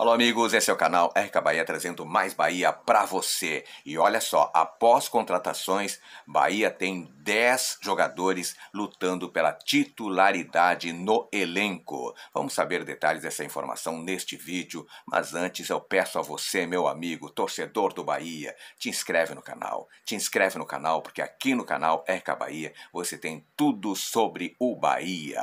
Alô, amigos, esse é o canal RK Bahia trazendo mais Bahia para você. E olha só, após contratações, Bahia tem 10 jogadores lutando pela titularidade no elenco. Vamos saber detalhes dessa informação neste vídeo, mas antes eu peço a você, meu amigo, torcedor do Bahia, te inscreve no canal. Te inscreve no canal porque aqui no canal RK Bahia você tem tudo sobre o Bahia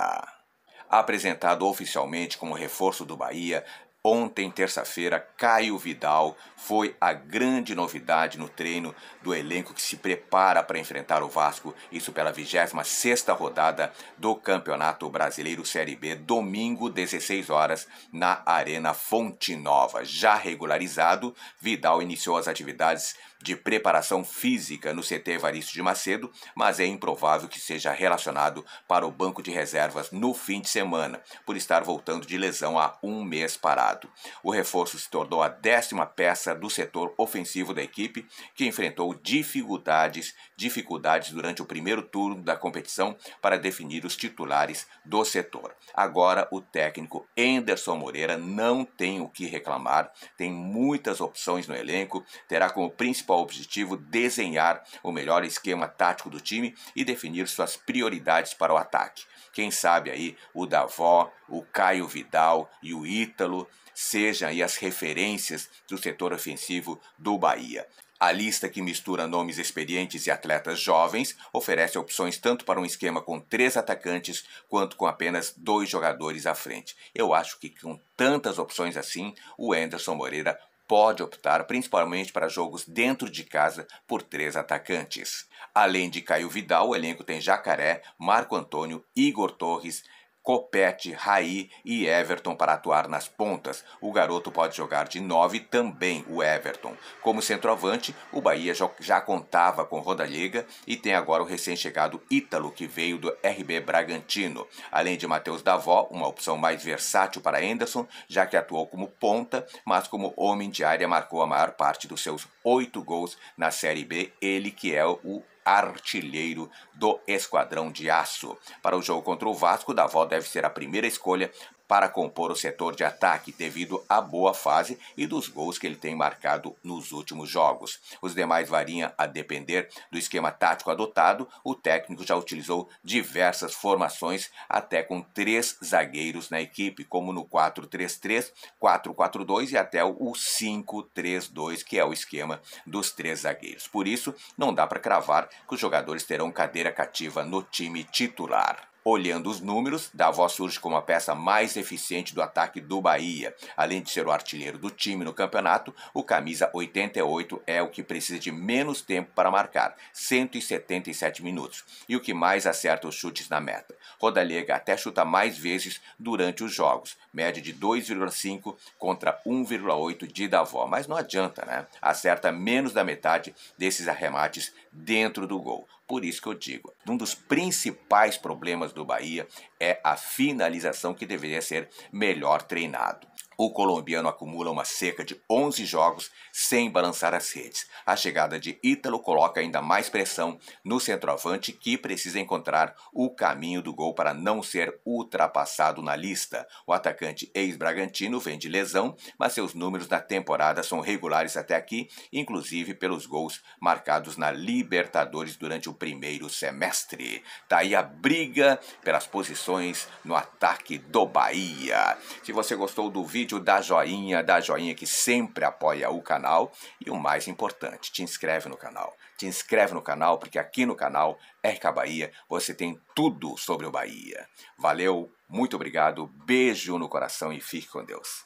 apresentado oficialmente como reforço do Bahia, Ontem, terça-feira, Caio Vidal foi a grande novidade no treino do elenco que se prepara para enfrentar o Vasco, isso pela 26ª rodada do Campeonato Brasileiro Série B, domingo, 16 horas, na Arena Fonte Nova. Já regularizado, Vidal iniciou as atividades de preparação física no CT Evaristo de Macedo, mas é improvável que seja relacionado para o banco de reservas no fim de semana, por estar voltando de lesão há um mês parado. O reforço se tornou a décima peça do setor ofensivo da equipe, que enfrentou dificuldades, dificuldades durante o primeiro turno da competição para definir os titulares do setor. Agora o técnico Enderson Moreira não tem o que reclamar, tem muitas opções no elenco, terá como principal principal objetivo desenhar o melhor esquema tático do time e definir suas prioridades para o ataque. Quem sabe aí o Davó, o Caio Vidal e o Ítalo sejam aí as referências do setor ofensivo do Bahia. A lista que mistura nomes experientes e atletas jovens oferece opções tanto para um esquema com três atacantes quanto com apenas dois jogadores à frente. Eu acho que com tantas opções assim, o Anderson Moreira pode optar principalmente para jogos dentro de casa por três atacantes. Além de Caio Vidal, o elenco tem Jacaré, Marco Antônio, Igor Torres, Copete, Raí e Everton para atuar nas pontas. O garoto pode jogar de 9 também, o Everton. Como centroavante, o Bahia já contava com Rodallega e tem agora o recém-chegado Ítalo, que veio do RB Bragantino. Além de Matheus Davó, uma opção mais versátil para Anderson, já que atuou como ponta, mas como homem de área marcou a maior parte dos seus oito gols na Série B, ele que é o artilheiro do Esquadrão de Aço. Para o jogo contra o Vasco, Davó deve ser a primeira escolha para compor o setor de ataque devido à boa fase e dos gols que ele tem marcado nos últimos jogos. Os demais variam a depender do esquema tático adotado. O técnico já utilizou diversas formações, até com três zagueiros na equipe, como no 4-3-3, 4-4-2 e até o 5-3-2, que é o esquema dos três zagueiros. Por isso, não dá para cravar que os jogadores terão cadeira cativa no time titular. Olhando os números, Davó surge como a peça mais eficiente do ataque do Bahia. Além de ser o artilheiro do time no campeonato, o camisa 88 é o que precisa de menos tempo para marcar, 177 minutos, e o que mais acerta os chutes na meta. Rodallega até chuta mais vezes durante os jogos, média de 2,5 contra 1,8 de Davó, mas não adianta, né? Acerta menos da metade desses arremates dentro do gol. Por isso que eu digo, um dos principais problemas do Bahia é a finalização que deveria ser melhor treinado. O colombiano acumula uma seca de 11 jogos sem balançar as redes. A chegada de Ítalo coloca ainda mais pressão no centroavante que precisa encontrar o caminho do gol para não ser ultrapassado na lista. O atacante ex-Bragantino vem de lesão, mas seus números na temporada são regulares até aqui, inclusive pelos gols marcados na Libertadores durante o primeiro semestre. Tá aí a briga pelas posições no ataque do Bahia. Se você gostou do vídeo, vídeo, dá joinha, dá joinha que sempre apoia o canal. E o mais importante, te inscreve no canal. Te inscreve no canal, porque aqui no canal RK Bahia você tem tudo sobre o Bahia. Valeu, muito obrigado, beijo no coração e fique com Deus.